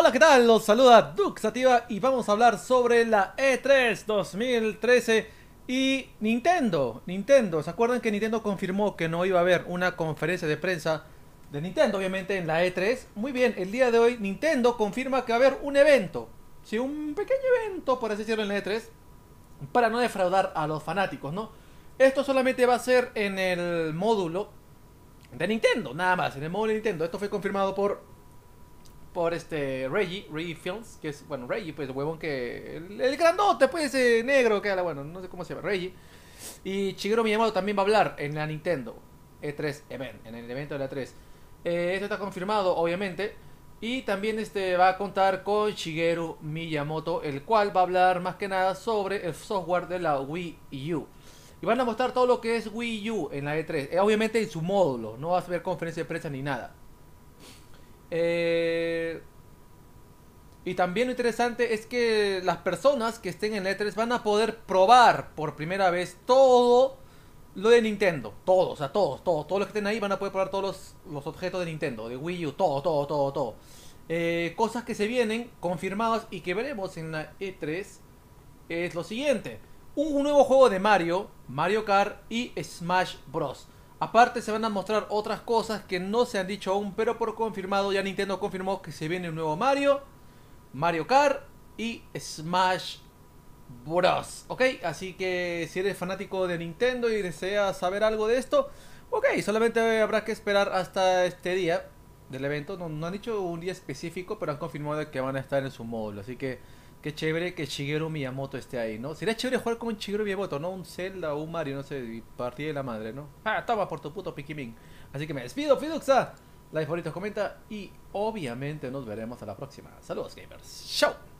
Hola, ¿qué tal? Los saluda Duxativa y vamos a hablar sobre la E3 2013 y Nintendo. Nintendo, ¿se acuerdan que Nintendo confirmó que no iba a haber una conferencia de prensa de Nintendo, obviamente, en la E3? Muy bien, el día de hoy Nintendo confirma que va a haber un evento. Sí, un pequeño evento, por así decirlo, en la E3, para no defraudar a los fanáticos, ¿no? Esto solamente va a ser en el módulo de Nintendo, nada más, en el módulo de Nintendo. Esto fue confirmado por por este Reggie, Reggie Films que es, bueno, Reggie, pues el huevón que. El, grandote, pues, eh, negro, que era, bueno, no sé cómo se llama, Reggie. Y Shigeru Miyamoto también va a hablar en la Nintendo E3 Event, en el evento de la E3. Eh, esto está confirmado, obviamente. Y también este, va a contar con Shigeru Miyamoto, el cual va a hablar más que nada sobre el software de la Wii U. Y van a mostrar todo lo que es Wii U en la E3. Eh, obviamente en su módulo, no va a haber conferencia de prensa ni nada. Eh, y también lo interesante es que las personas que estén en E3 van a poder probar por primera vez todo lo de Nintendo. Todos, o sea, todos, todos. Todos los que estén ahí van a poder probar todos los, objetos de Nintendo, de Wii U, todo, todo, todo, todo. Eh, cosas que se vienen confirmadas y que veremos en la E3 es lo siguiente. un nuevo juego de Mario, Mario Kart y Smash Bros. Aparte se van a mostrar otras cosas que no se han dicho aún, pero por confirmado ya Nintendo confirmó que se viene un nuevo Mario, Mario Kart y Smash Bros. ¿Ok? Así que si eres fanático de Nintendo y deseas saber algo de esto, ok, solamente habrá que esperar hasta este día del evento. No, han dicho un día específico, pero han confirmado que van a estar en su módulo. Así que Qué chévere que Shigeru Miyamoto esté ahí, ¿no? Sería chévere jugar con Shigeru Miyamoto, ¿no? Un Zelda o un Mario, no sé, partida de la madre, ¿no? Ah, toma por tu puto Pikiming. Así que me despido, Fiduxa. Like, favoritos, comenta y obviamente nos veremos a la próxima. Saludos, gamers. Chao.